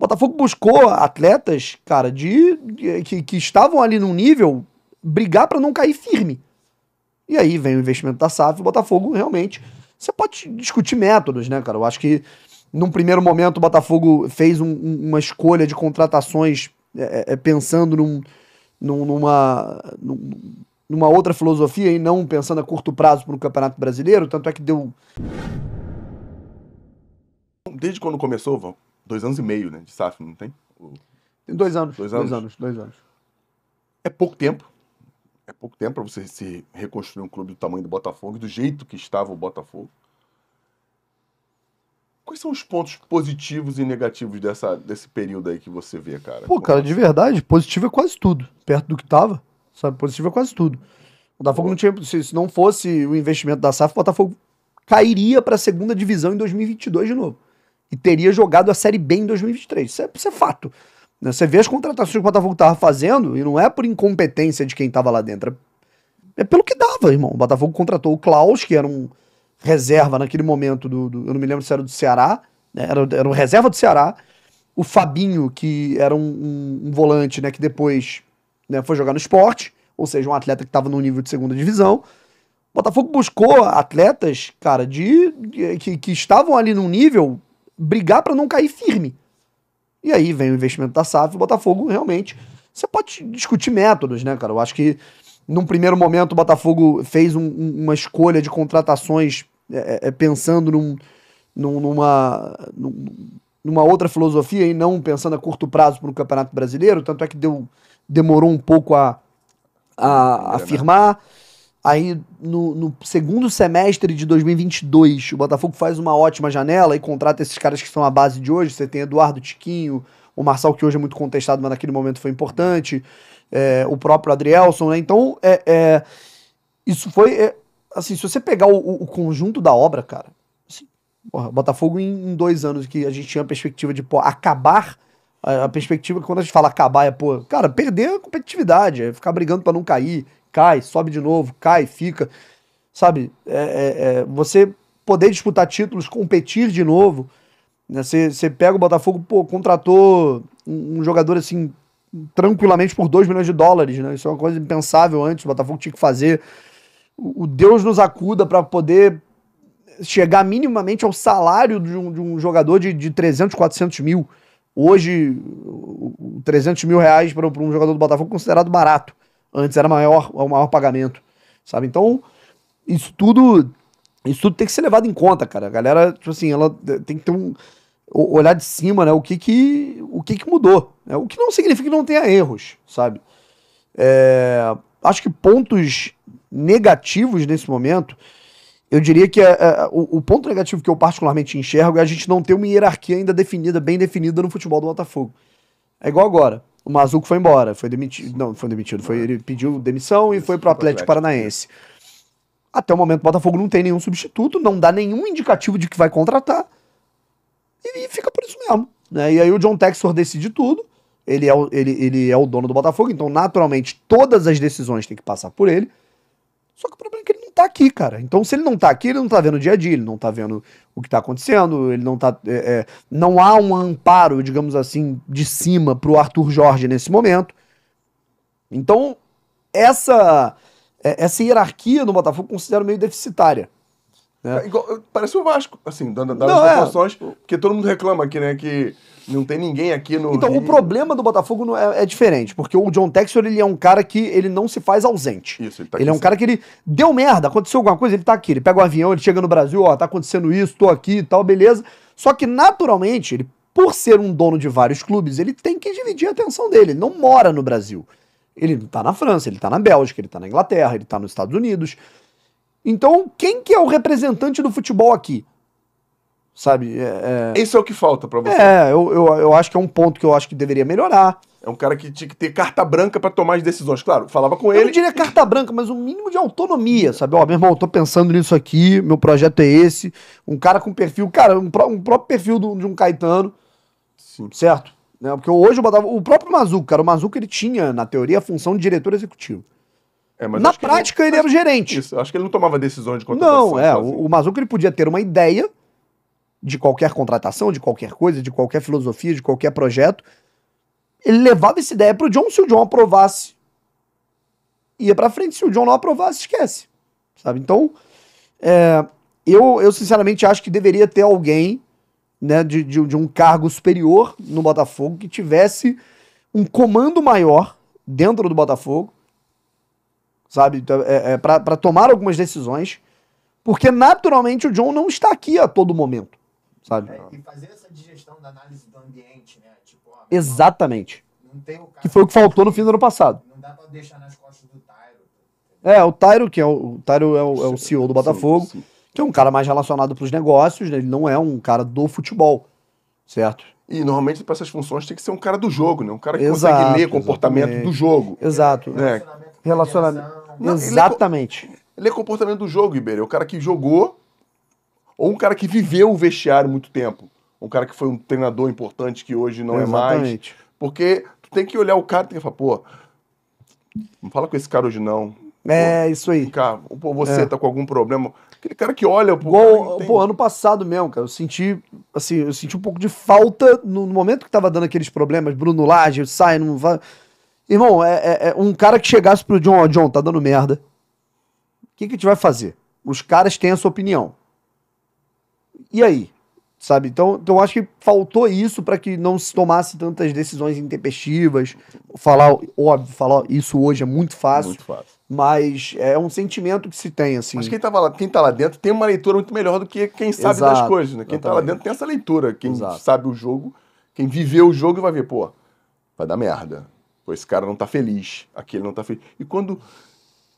Botafogo buscou atletas, cara, de, de que, que estavam ali num nível brigar para não cair firme. E aí vem o investimento da SAF, o Botafogo realmente. Você pode discutir métodos, né, cara? Eu acho que num primeiro momento o Botafogo fez um, uma escolha de contratações é, é, é pensando num, num, numa, numa outra filosofia e não pensando a curto prazo para o Campeonato Brasileiro, tanto é que deu. Desde quando começou, Val, dois anos e meio, né? De SAF, não tem? Tem dois anos. Dois anos. Dois anos, dois anos. É pouco tempo. É pouco tempo para você se reconstruir um clube do tamanho do Botafogo, do jeito que estava o Botafogo. Quais são os pontos positivos e negativos dessa, desse período aí que você vê, cara? Pô, cara, de verdade, positivo é quase tudo. Perto do que tava, sabe? Positivo é quase tudo. O Botafogo Pô. não tinha. Se, se não fosse o investimento da SAF, o Botafogo cairia para a segunda divisão em 2022 de novo e teria jogado a Série B em 2023. Isso é, isso é fato. Né? Você vê as contratações que o Botafogo estava fazendo, e não é por incompetência de quem estava lá dentro. É, é pelo que dava, irmão. O Botafogo contratou o Klaus, que era um reserva naquele momento do. do eu não me lembro se era do Ceará, né? era, era um reserva do Ceará. O Fabinho, que era um, um, um volante, né? Que depois né, foi jogar no esporte, ou seja, um atleta que estava no nível de segunda divisão. O Botafogo buscou atletas, cara, de, de que, que estavam ali num nível brigar para não cair firme. E aí vem o investimento da SAF, o Botafogo realmente. Você pode discutir métodos, né, cara? Eu acho que num primeiro momento o Botafogo fez um, uma escolha de contratações é, é, é pensando num, num, numa, numa outra filosofia e não pensando a curto prazo para o Campeonato Brasileiro, tanto é que deu, demorou um pouco a, a, a é, né? afirmar. Aí, no, no, segundo semestre de 2022, o Botafogo faz uma ótima janela e contrata esses caras que são a base de hoje. Você tem Eduardo Tiquinho, o Marçal, que hoje é muito contestado, mas naquele momento foi importante, é, o próprio Adrielson, né? Então, é, é isso foi. É, assim, se você pegar o, o, conjunto da obra, cara, assim, porra, Botafogo em, em, dois anos que a gente tinha a perspectiva de pô, acabar a, a perspectiva que quando a gente fala acabar é, pô, cara, perder a competitividade, é ficar brigando para não cair, cai, sobe de novo, cai, fica. Sabe? É, é, é você poder disputar títulos, competir de novo. Né, você né? pega o Botafogo, pô, contratou um, um jogador assim, tranquilamente por 2 milhões de dólares, né? Isso é uma coisa impensável antes, o Botafogo tinha que fazer. O, o Deus nos acuda para poder chegar minimamente ao salário de um, de um jogador de, de 300, 400 mil. Hoje, 300 mil reais para um jogador do Botafogo considerado barato. Antes era maior, o maior pagamento, sabe? Então, isso tudo, isso tudo tem que ser levado em conta, cara. A galera, tipo assim, ela tem que ter um olhar de cima, né? O que que, o que, que mudou? Né? O que não significa que não tenha erros, sabe? É, acho que pontos negativos nesse momento eu diria que a, é, a, é, o, o, ponto negativo que eu particularmente enxergo é a gente não ter uma hierarquia ainda definida, bem definida no futebol do Botafogo. É igual agora. O Mazuco foi embora, foi demitido. Não, foi demitido. Foi, ele pediu demissão e foi pro Atlético Paranaense. Até o momento, o Botafogo não tem nenhum substituto, não dá nenhum indicativo de que vai contratar. E, e fica por isso mesmo. Né? E aí o John Texor decide tudo. Ele é, o, ele, ele é o dono do Botafogo, então naturalmente todas as decisões têm que passar por ele. Só que o problema é que ele tá aqui, cara. Então, se ele não tá aqui, ele não tá vendo o dia a dia, ele não tá vendo o que tá acontecendo, ele não tá. É, é, não há um amparo, digamos assim, de cima pro Arthur Jorge nesse momento. Então, essa, é, essa hierarquia no Botafogo considero meio deficitária. Né? É, igual, parece o Vasco, assim, dando da, das proporções, é... porque todo mundo reclama aqui, né, que não tem ninguém aqui no Então, o problema do Botafogo é, é, diferente, porque o John Texel, ele é um cara que ele não se faz ausente. Isso, ele tá Ele é um cara que ele deu merda, aconteceu alguma coisa, ele tá aqui, ele pega o um avião, ele chega no Brasil, ó, tá acontecendo isso, tô aqui e tal, beleza. Só que, naturalmente, ele, por ser um dono de vários clubes, ele tem que dividir a atenção dele, ele não mora no Brasil. Ele tá na França, ele tá na Bélgica, ele tá na Inglaterra, ele tá nos Estados Unidos. Então, quem que é o representante do futebol aqui? Sabe? É, é... é o que falta para você. É, eu, eu, eu acho que é um ponto que eu acho que deveria melhorar. É um cara que tinha que ter carta branca para tomar as decisões. Claro, falava com ele. Eu não diria carta branca, mas um mínimo de autonomia, sabe? Ó, meu irmão, eu tô pensando nisso aqui, meu projeto é esse. Um cara com perfil, cara, um, pró um próprio perfil do, de um Caetano. Sim. Certo? Né? Porque hoje eu botava. O próprio Mazuco, cara, o Mazuco ele tinha, na teoria, a função de diretor executivo. É, Na prática, ele, ele era o gerente. Isso, acho que ele não tomava decisões de contratação. Não, é. Assim. O, o Mazuco ele podia ter uma ideia de qualquer contratação, de qualquer coisa, de qualquer filosofia, de qualquer projeto. Ele levava essa ideia pro John, se o John aprovasse, ia pra frente, se o John não aprovasse, esquece. Sabe? Então, é, eu, eu sinceramente acho que deveria ter alguém né, de, de, de um cargo superior no Botafogo que tivesse um comando maior dentro do Botafogo sabe? Então, é, é para tomar algumas decisões, porque naturalmente o John não está aqui a todo momento, sabe? É, e fazer essa digestão da análise do ambiente, né? Tipo, ó, Exatamente. que foi o que faltou no fim do ano passado. Não dá para deixar nas costas do Tyro. É, o Tyro, que é o, o Tyro é o, é o CEO do Botafogo, sim, sim. que é um cara mais relacionado para os negócios, né? ele não é um cara do futebol, certo? E normalmente para essas funções tem que ser um cara do jogo, né? Um cara que exato, consegue ler comportamento exatamente. do jogo. Exato. Né? Relacionamento. Não, Exatamente. Ele é, ele é, comportamento do jogo, Iberê. É o cara que jogou, ou um cara que viveu o vestiário muito tempo. Um cara que foi um treinador importante que hoje não Exatamente. é mais. Porque tu tem que olhar o cara e tem que falar, pô, não fala com esse cara hoje não. É, pô, isso aí. Cara, pô, você é. tá com algum problema. Aquele cara que olha pro Igual, Pô, ano passado mesmo, cara, eu senti, assim, eu senti um pouco de falta no, no momento que tava dando aqueles problemas, Bruno Lage, sai, não vai... Irmão, é, é, é, um cara que chegasse pro John, ó, John, tá dando merda. O que, que a gente vai fazer? Os caras têm a sua opinião. E aí? Sabe? Então, então acho que faltou isso para que não se tomasse tantas decisões intempestivas. Falar, óbvio, falar isso hoje é muito fácil. Muito fácil. Mas é um sentimento que se tem, assim. Mas quem, tava tá lá, quem tá lá dentro tem uma leitura muito melhor do que quem sabe Exato, das coisas, né? Quem exatamente. tá lá dentro tem essa leitura. Quem Exato. sabe o jogo, quem viveu o jogo vai ver, pô, vai dar merda Pô, esse cara não tá feliz, aquele não tá feliz. E quando.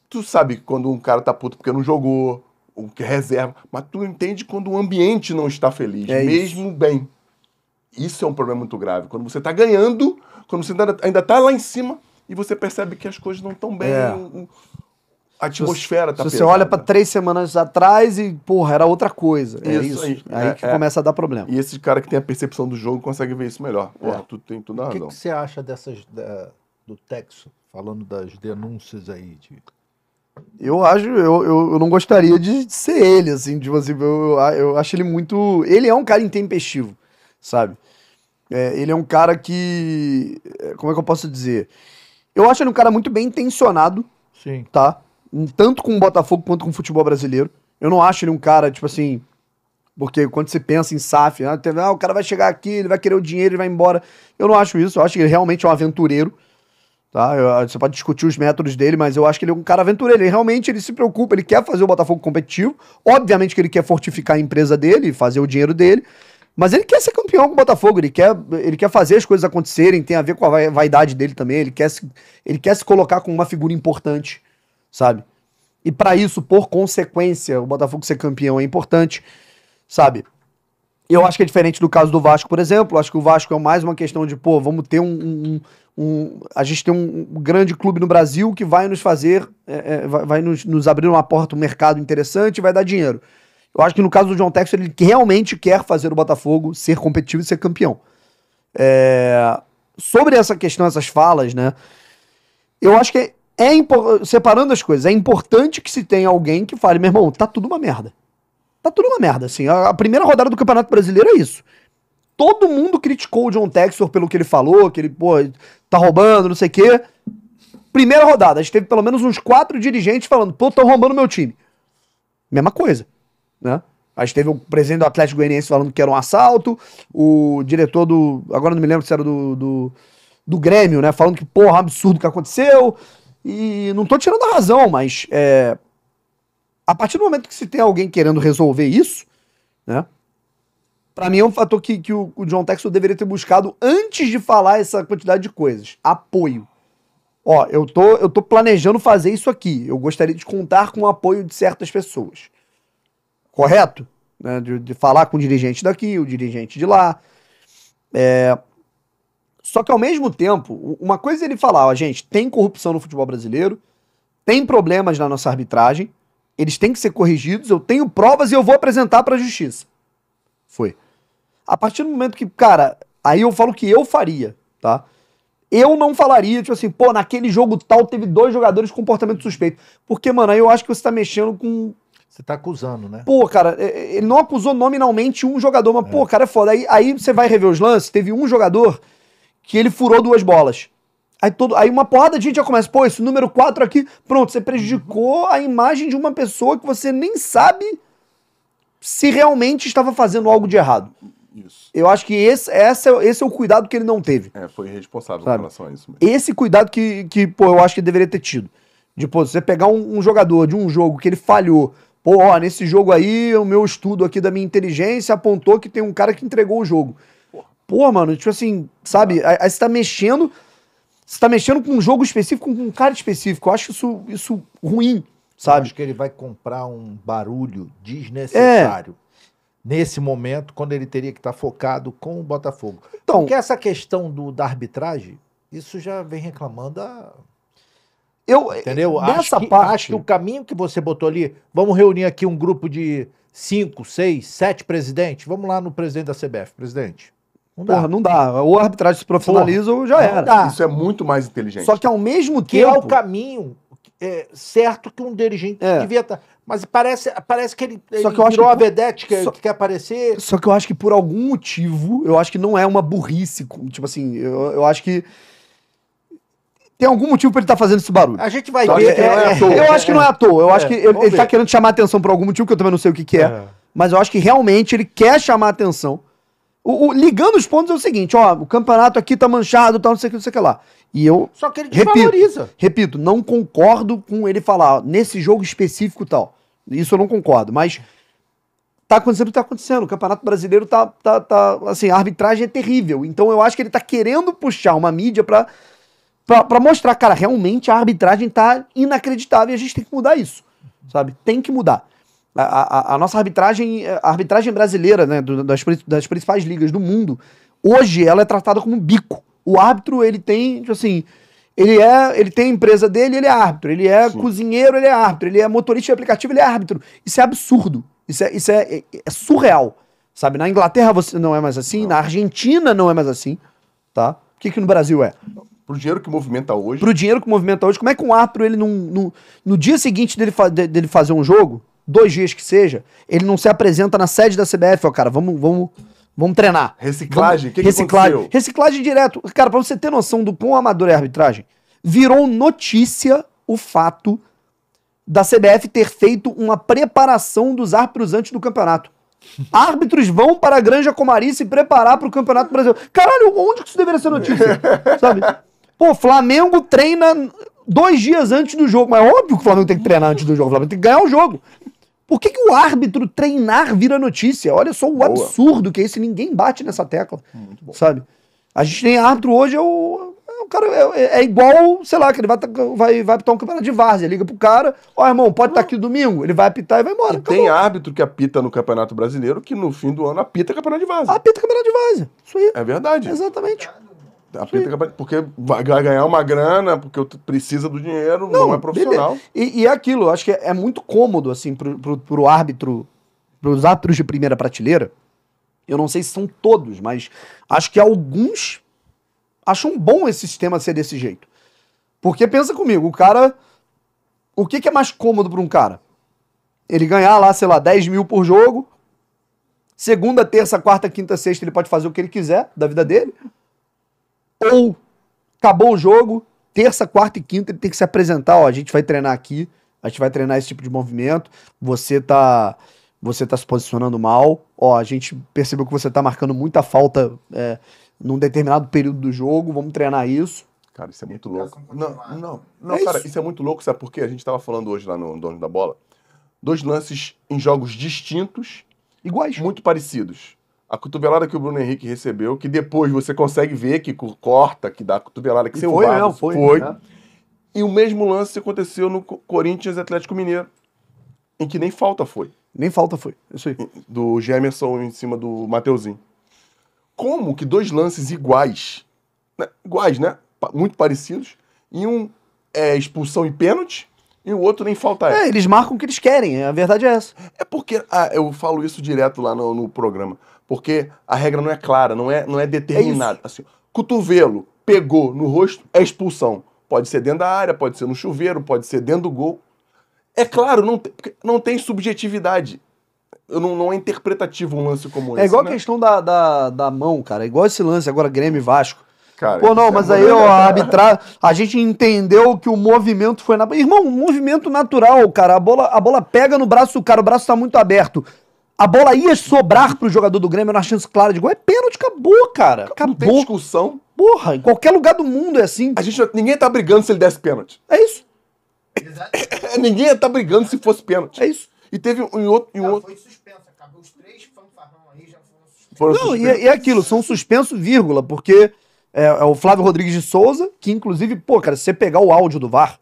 Tu sabe quando um cara tá puto porque não jogou, ou que é reserva, mas tu entende quando o ambiente não está feliz, é mesmo isso. bem. Isso é um problema muito grave. Quando você tá ganhando, quando você ainda tá lá em cima e você percebe que as coisas não estão bem. É. a atmosfera se tá se pesada. Você olha para três semanas atrás e, porra, era outra coisa. Isso, é isso. Aí, é aí é, que é. começa a dar problema. E esse cara que tem a percepção do jogo consegue ver isso melhor. Porra, é. tu tem toda a razão. O que, que você acha dessas. Da do Texo, falando das denúncias aí de eu acho, eu, eu, eu, não gostaria de ser ele, assim, tipo assim, eu, eu acho ele muito. Ele é um cara intempestivo, sabe? É, ele é um cara que. É, como é que eu posso dizer? Eu acho ele um cara muito bem intencionado, Sim. tá? Tanto com o Botafogo quanto com o futebol brasileiro. Eu não acho ele um cara, tipo assim. Porque quando você pensa em SAF, né, ah, o cara vai chegar aqui, ele vai querer o dinheiro, ele vai embora. Eu não acho isso, eu acho que ele realmente é um aventureiro. Tá? Eu, ah, você pode discutir os métodos dele, mas eu acho que ele é um cara aventureiro. Ele realmente ele se preocupa, ele quer fazer o Botafogo competitivo. Obviamente que ele quer fortificar a empresa dele, fazer o dinheiro dele. Mas ele quer ser campeão com o Botafogo, ele quer, ele quer fazer as coisas acontecerem, tem a ver com a vaidade dele também, ele quer se, ele quer se colocar como uma figura importante, sabe? E para isso, por consequência, o Botafogo ser campeão é importante, sabe? Eu acho que é diferente do caso do Vasco, por exemplo. Eu acho que o Vasco é mais uma questão de, pô, vamos ter um, um, um, a gente tem um grande clube no Brasil que vai nos fazer, é, é, vai, vai nos, nos, abrir uma porta, um mercado interessante e vai dar dinheiro. Eu acho que no caso do John Textor, ele realmente quer fazer o Botafogo ser competitivo e ser campeão. É, sobre essa questão, essas falas, né? Eu acho que é separando as coisas, é importante que se tenha alguém que fale, meu irmão, tá tudo uma merda. Tá tudo uma merda, assim. A, a primeira rodada do Campeonato Brasileiro é isso todo mundo criticou o John Texor pelo que ele falou, que ele, pô, tá roubando, não sei o quê. Primeira rodada, a gente teve pelo menos uns quatro dirigentes falando, pô, estão roubando meu time. Mesma coisa, né? A gente teve o presidente do Atlético Goianiense falando que era um assalto, o diretor do, agora não me lembro se era do, do, do Grêmio, né, falando que, porra, absurdo que aconteceu, e não tô tirando a razão, mas é, a partir do momento que se tem alguém querendo resolver isso, né, para mim é um fator que, que o, o John Texel deveria ter buscado antes de falar essa quantidade de coisas. Apoio. Ó, eu tô, eu tô planejando fazer isso aqui. Eu gostaria de contar com o apoio de certas pessoas. Correto? Né? De, de falar com o dirigente daqui, o dirigente de lá. É... Só que ao mesmo tempo, uma coisa é ele falar, ó, gente, tem corrupção no futebol brasileiro, tem problemas na nossa arbitragem, eles têm que ser corrigidos, eu tenho provas e eu vou apresentar para a justiça. Foi. A partir do momento que, cara, aí eu falo que eu faria, tá? Eu não falaria, tipo assim, pô, naquele jogo tal teve dois jogadores com comportamento suspeito. Porque, mano, aí eu acho que você tá mexendo com. Você tá acusando, né? Pô, cara, é, é, ele não acusou nominalmente um jogador, mas, é. pô, cara, é foda. Aí, aí você vai rever os lances, teve um jogador que ele furou duas bolas. Aí, todo, aí uma porrada de gente já começa, pô, esse número 4 aqui, pronto, você prejudicou a imagem de uma pessoa que você nem sabe se realmente estava fazendo algo de errado. Isso. Eu acho que esse, esse, é, esse é o cuidado que ele não teve. É, foi responsável sabe? com relação a isso mesmo. Esse cuidado que, que, pô, eu acho que ele deveria ter tido. De, pô, você pegar um, um jogador de um jogo que ele falhou, pô, ó, nesse jogo aí, o meu estudo aqui da minha inteligência apontou que tem um cara que entregou o jogo. Pô, mano, tipo assim, sabe? Tá. Aí você tá mexendo. Você tá mexendo com um jogo específico, com um cara específico. Eu acho isso, isso ruim, Sabe? Acho que ele vai comprar um barulho desnecessário. É. Nesse momento, quando ele teria que estar focado com o Botafogo. Então, Porque essa questão do, da arbitragem, isso já vem reclamando há eu, Entendeu? Eh, nessa acho que, parte. Acho que o caminho que você botou ali, vamos reunir aqui um grupo de cinco, seis, sete presidentes. Vamos lá no presidente da CBF, presidente. Não dá. Porra, não dá. Ou a arbitragem se profissionaliza Porra, ou já era. Isso é muito mais inteligente. Só que ao mesmo que tempo. Que é o caminho é, certo que um dirigente é. devia estar. Tá, mas parece, parece que ele, só que eu virou acho que, a vedete que, só, que, quer aparecer. Só que eu acho que por algum motivo, eu acho que não é uma burrice. Tipo assim, eu, eu acho que. Tem algum motivo para ele estar tá fazendo esse barulho. A gente vai ver. É, é eu acho que não é à toa. Eu acho é. que ele, está querendo chamar atenção por algum motivo, que eu também não sei o que, que é. é. Mas eu acho que realmente ele quer chamar atenção. O, o, ligando os pontos é o seguinte, ó, o campeonato aqui tá manchado, tal, não sei o que, não sei o que lá. E eu. Só que ele desvaloriza. Repito, repito não concordo com ele falar, nesse jogo específico tal. Isso eu não concordo, mas tá acontecendo o que tá acontecendo. O Campeonato Brasileiro tá, tá, tá. Assim, a arbitragem é terrível. Então eu acho que ele tá querendo puxar uma mídia pra, pra, pra mostrar, cara, realmente a arbitragem tá inacreditável e a gente tem que mudar isso. Sabe? Tem que mudar. A, a, a nossa arbitragem, a arbitragem brasileira, né, das, das principais ligas do mundo, hoje ela é tratada como um bico. O árbitro, ele tem, tipo assim, ele é, ele tem a empresa dele, ele é árbitro. Ele é Sim. cozinheiro, ele é árbitro. Ele é motorista de aplicativo, ele é árbitro. Isso é absurdo. Isso é, isso é, é, é surreal. Sabe, na Inglaterra você não é mais assim, não. na Argentina não é mais assim, tá? O que que no Brasil é? Pro dinheiro que movimenta hoje. Pro dinheiro que movimenta hoje, como é que um árbitro, ele não, no, no dia seguinte dele, fa dele fazer um jogo, dois dias que seja, ele não se apresenta na sede da CBF, ó, cara, vamos, vamos, vamos treinar. Reciclagem, o que, que reciclagem, aconteceu? Reciclagem direto. Cara, pra você ter noção do quão amador é a arbitragem, virou notícia o fato da CBF ter feito uma preparação dos árbitros antes do campeonato. Árbitros vão para a Granja Comari se preparar para o Campeonato Brasileiro. Caralho, onde que isso deveria ser notícia? Sabe? Pô, Flamengo treina dois dias antes do jogo. Mas é óbvio que o Flamengo tem que treinar antes do jogo. O Flamengo tem que ganhar o jogo. Por que, que o árbitro treinar vira notícia? Olha só o Boa. absurdo que é isso, ninguém bate nessa tecla. Hum, muito bom. Sabe? A gente tem árbitro hoje, é o, é o cara é, é, é igual, sei lá, que ele vai, vai, vai apitar um campeonato de várzea. Liga pro cara, ó, oh, irmão, pode estar tá aqui domingo. Ele vai apitar e vai embora. E tem árbitro que apita no Campeonato Brasileiro que no fim do ano apita campeonato de várzea. Apita campeonato de várzea. Isso aí. É verdade. Exatamente. A porque vai ganhar uma grana, porque precisa do dinheiro, não, não é profissional. E, e, é aquilo, acho que é, é, muito cômodo, assim, pro, pro, pro árbitro, pros árbitros de primeira prateleira. Eu não sei se são todos, mas acho que alguns acham bom esse sistema ser desse jeito. Porque pensa comigo, o cara. O que, que é mais cômodo para um cara? Ele ganhar lá, sei lá, 10 mil por jogo. Segunda, terça, quarta, quinta, sexta, ele pode fazer o que ele quiser da vida dele ou acabou o jogo, terça, quarta e quinta ele tem que se apresentar, ó, a gente vai treinar aqui, a gente vai treinar esse tipo de movimento, você tá você tá se posicionando mal, ó, a gente percebeu que você tá marcando muita falta é, num determinado período do jogo, vamos treinar isso. Cara, isso é muito louco. Não, não, não é cara, isso. isso. é muito louco, sabe por quê? A gente tava falando hoje lá no Dono da Bola, dois lances em jogos distintos, iguais, muito parecidos a cotovelada que o Bruno Henrique recebeu, que depois você consegue ver que corta, que dá a cotovelada que e você foi, não, né? foi, foi. Né? E o mesmo lance aconteceu no Corinthians Atlético Mineiro, em que nem falta foi. Nem falta foi, isso aí. Do Gemerson em cima do Mateuzinho. Como que dois lances iguais, né? iguais, né? Muito parecidos, e um é expulsão e pênalti, e o outro nem falta é. é. eles marcam o que eles querem, a verdade é essa. É porque ah, eu falo isso direto lá no, no, programa, porque a regra não é clara, não é, não é determinada. É assim, cotovelo pegou no rosto é expulsão. Pode ser dentro da área, pode ser no chuveiro, pode ser dentro do gol. É claro, não, tem, não tem subjetividade. Não, não é interpretativo um lance como é esse. É igual né? a questão da, da, da mão, cara. É igual esse lance agora, Grêmio e Vasco cara. Pô, não, é mas aí a arbitra... a gente entendeu que o movimento foi na. Irmão, movimento natural, cara. A bola, a bola pega no braço do cara, o braço tá muito aberto. A bola ia sobrar pro jogador do Grêmio na chance clara de gol. É pênalti, acabou, cara. Acabou. Não tem discussão. Porra, em qualquer lugar do mundo é assim. A gente, ninguém tá brigando se ele desse pênalti. É isso. ninguém tá brigando se fosse pênalti. É isso. E teve um outro. Em não, foi suspenso. Acabou os três fanfarrão aí, já foram suspensos. Não, e, é, e é aquilo, são suspensos, vírgula, porque é, é, o Flávio Rodrigues de Souza, que inclusive, pô, cara, se você pegar o áudio do VAR.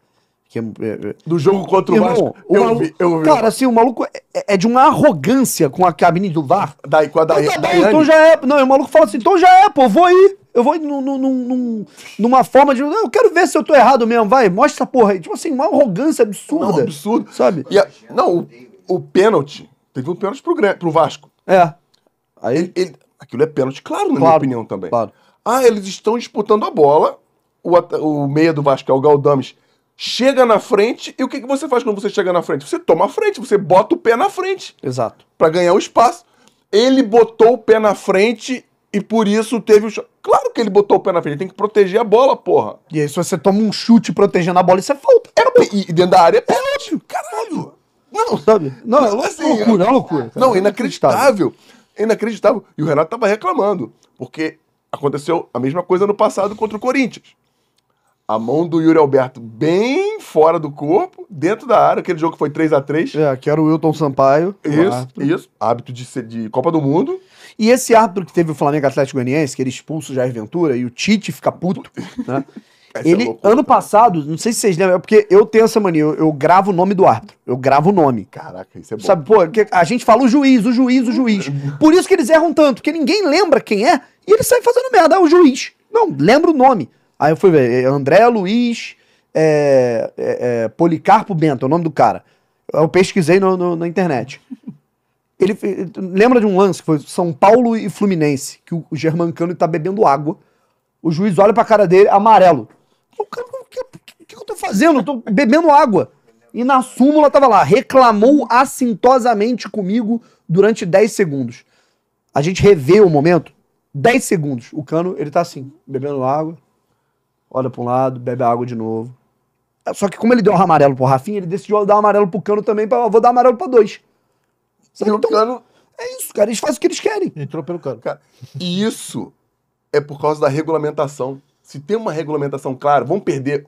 Que é, é, é do jogo contra o irmão, Vasco. O eu maluco, vi, eu vi. Cara, assim, o maluco é, é, de uma arrogância com a cabine do VAR. Daí com a da, então tá Então já é. Não, o maluco fala assim, então já é, pô, vou ir. Eu vou num, num, num, numa forma de. Eu quero ver se eu tô errado mesmo, vai, mostra essa porra aí. Tipo assim, uma arrogância absurda. Não, absurdo. Sabe? A, não, o, o pênalti. Teve um pênalti pro, pro Vasco. É. Aí... Ele, ele, aquilo é pênalti, claro, na claro, minha opinião também. Claro. Ah, eles estão disputando a bola. O, o meia do Vasco, é o Galdames, chega na frente. E o que, que você faz quando você chega na frente? Você toma a frente, você bota o pé na frente. Exato. Para ganhar o espaço. Ele botou o pé na frente e por isso teve o. Claro que ele botou o pé na frente, ele tem que proteger a bola, porra. E aí, se você toma um chute protegendo a bola, isso é falta. É e dentro da área é, é pênalti. Caralho! Não, sabe? Não, é loucura, assim, é loucura. Cara. Não, inacreditável. Inacreditável. E o Renato tava reclamando, porque Aconteceu a mesma coisa no passado contra o Corinthians. A mão do Yuri Alberto bem fora do corpo, dentro da área. Aquele jogo que foi 3 a 3 É, que era o Wilton Sampaio. Isso, isso. Hábito de, de Copa do Mundo. E esse árbitro que teve o Flamengo Atlético Goianiense, que ele expulsa o Jair Ventura e o Tite fica puto, né? É ele, é loucura, ano passado, não sei se vocês lembram, é porque eu tenho essa mania, eu, eu, gravo o nome do árbitro. Eu gravo o nome. Caraca, isso é bom. Sabe, pô, a gente fala o juiz, o juiz, o juiz. Por isso que eles erram tanto, porque ninguém lembra quem é. E ele sai fazendo merda. Ah, o juiz. Não, lembra o nome. Aí eu fui ver, é André Luiz é, é, é, Policarpo Bento, é o nome do cara. Eu pesquisei no, no, na internet. Ele, lembra de um lance que foi São Paulo e Fluminense, que o, o Germancano tá bebendo água. O juiz olha pra cara dele, amarelo. O cara, o que, o que eu tô fazendo? Eu tô bebendo água. E na súmula tava lá, reclamou assintosamente comigo durante 10 segundos. A gente revê o momento, 10 segundos. O cano, ele tá assim, bebendo água, olha pra um lado, bebe água de novo. Só que como ele deu um amarelo pro Rafinha, ele decidiu dar um amarelo pro cano também, pra, vou dar um amarelo pra dois. Entrou então, cano. É isso, cara. Eles fazem o que eles querem. Entrou pelo cano. Cara, e isso é por causa da regulamentação. Se tem uma regulamentação clara, vamos perder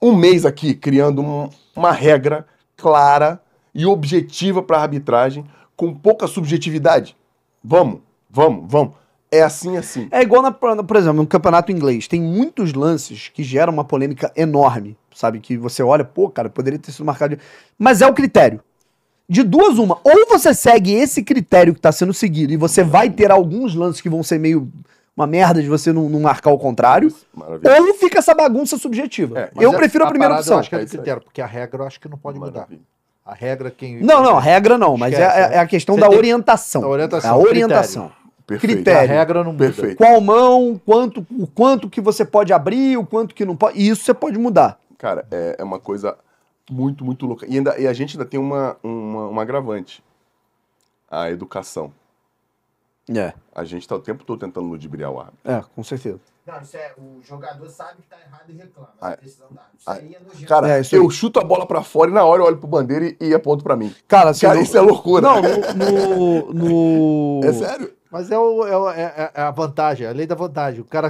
um mês aqui criando um, uma regra clara e objetiva para arbitragem, com pouca subjetividade. Vamos, vamos, vamos é assim, assim. É igual, na, por exemplo, no campeonato inglês. Tem muitos lances que geram uma polêmica enorme, sabe? Que você olha, pô, cara, poderia ter sido marcado. Mas é o critério. De duas, uma. Ou você segue esse critério que está sendo seguido e você vai ter alguns lances que vão ser meio uma merda de você não, não marcar o contrário. Maravilha. Ou fica essa bagunça subjetiva. É, eu é, prefiro a, a primeira opção. Eu acho que é o é critério, porque a regra eu acho que não pode Maravilha. mudar. A regra quem. Não, não, regra não, mas é, é, né? a questão da orientação. da orientação. É a orientação. Perfeito. Critério. A regra não muda. Perfeito. Qual mão, quanto, o quanto que você pode abrir, o quanto que não pode. E isso você pode mudar. Cara, é, é uma coisa muito, muito louca. E, ainda, e a gente ainda tem uma, uma, uma agravante. A educação. É. A gente tá o tempo todo tentando ludibriar o árbitro. É, com certeza. Não, isso é, o jogador sabe que tá errado e reclama. Ah, ah aí é cara, é, eu chuto a bola para fora e na hora eu olho pro bandeira e, e aponto para mim. Cara, assim, cara, isso é loucura. Não, no. no, no... É sério? Mas é, o, é, o, é, é, é a vantagem, é a lei da vantagem. O cara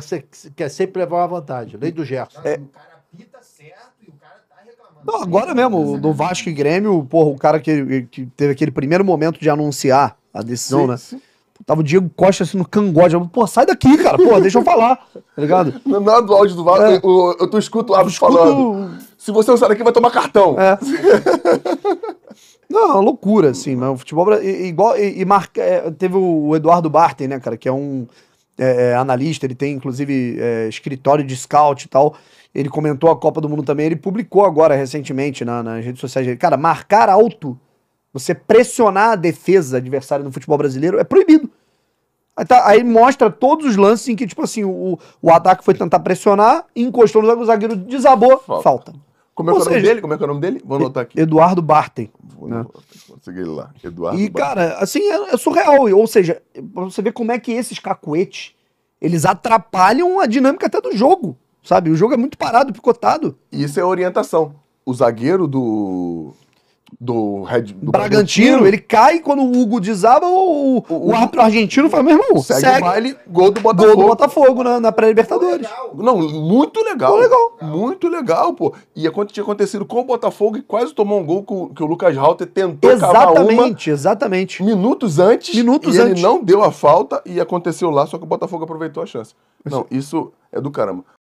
quer sempre levar uma vantagem, lei do Gerson. É. O cara certo e o cara tá reclamando. Não, agora mesmo, do Vasco e Grêmio, porra, o cara que, que teve aquele primeiro momento de anunciar a decisão, sim, né? Sim. Tava o Diego Costa assim no cangote. Pô, sai daqui, cara. Pô, deixa eu falar. Tá ligado? Na do áudio do Vasco, é. eu, eu, tu escuto o árbitro falando se você usar daqui, vai tomar cartão. É. Não, é uma loucura, assim, mas o futebol. igual, e, e marca, é, teve o Eduardo Barten, né, cara, que é um é, é analista, ele tem inclusive é, escritório de scout e tal. Ele comentou a Copa do Mundo também, ele publicou agora recentemente na, nas redes sociais dele. Cara, marcar alto, você pressionar a defesa adversária no futebol brasileiro é proibido. Aí, tá, aí, mostra todos os lances em que, tipo assim, o, o ataque foi tentar pressionar, encostou no zagueiro, zagueiro desabou, falta. falta. Como é, é o nome dele? Como é que é o nome dele? Vou anotar aqui. Eduardo Barten. Vou, né? Consegui ele lá. Eduardo E, Barten. cara, assim, é, é, surreal. Ou seja, pra você ver como é que esses cacuetes, eles atrapalham a dinâmica até do jogo, sabe? O jogo é muito parado, picotado. E isso é orientação. O zagueiro do, do Red do Bragantino, Bragantino, ele cai quando o Hugo desaba, o, o, o, o árbitro argentino faz mesmo segue, segue. o baile, gol do Botafogo. Gol do Botafogo na, na pré-libertadores. Não, muito legal. legal. Muito legal, pô. E é tinha acontecido com o Botafogo e quase tomou um gol que, que o, Lucas Halter tentou Exatamente, uma, exatamente. Minutos antes. Minutos antes. ele não deu a falta e aconteceu lá, só que o Botafogo aproveitou a chance. Não, isso é do caramba.